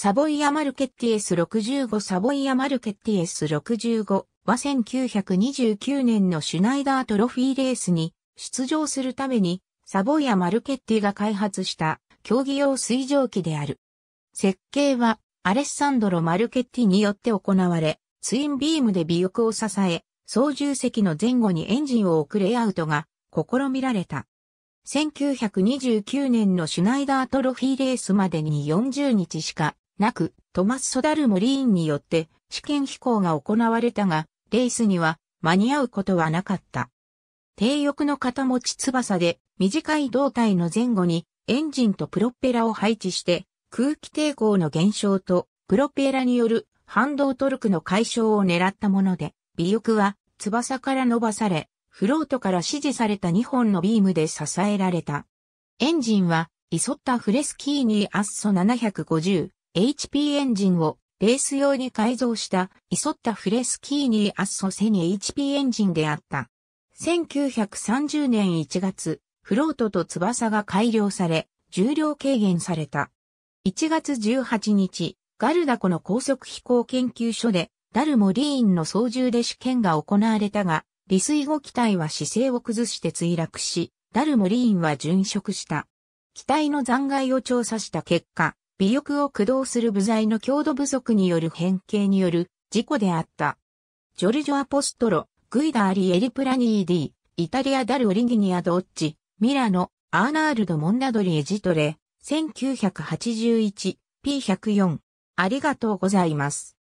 サボイア・マルケッティエス65サボイア・マルケッティエス65は1929年のシュナイダートロフィーレースに出場するためにサボイア・マルケッティが開発した競技用水蒸気である。設計はアレッサンドロ・マルケッティによって行われ、ツインビームで尾翼を支え、操縦席の前後にエンジンを置くレイアウトが試みられた。1929年のシュナイダートロフィーレースまでに40日しかなく、トマス・ソダル・モリーンによって試験飛行が行われたが、レースには間に合うことはなかった。低翼の肩持ち翼で短い胴体の前後にエンジンとプロペラを配置して空気抵抗の減少とプロペラによる反動トルクの解消を狙ったもので、尾翼は翼から伸ばされ、フロートから支持された2本のビームで支えられた。エンジンは、イソッタ・フレスキーニー・アッソ750、HP エンジンをレース用に改造したイソッタ・フレスキーニー・アッソ・セニ HP エンジンであった。1930年1月、フロートと翼が改良され、重量軽減された。1月18日、ガルダコの高速飛行研究所で、ダルモリーンの操縦で試験が行われたが、離水後機体は姿勢を崩して墜落し、ダルモリーンは殉職した。機体の残骸を調査した結果、尾翼を駆動する部材の強度不足による変形による事故であった。ジョルジョ・アポストロ、グイダーリ・エリプラニーディ、イタリア・ダル・オリギニア・ドッジ、ミラノ、アーナールド・モンナドリ・エジトレ、1981、P104。ありがとうございます。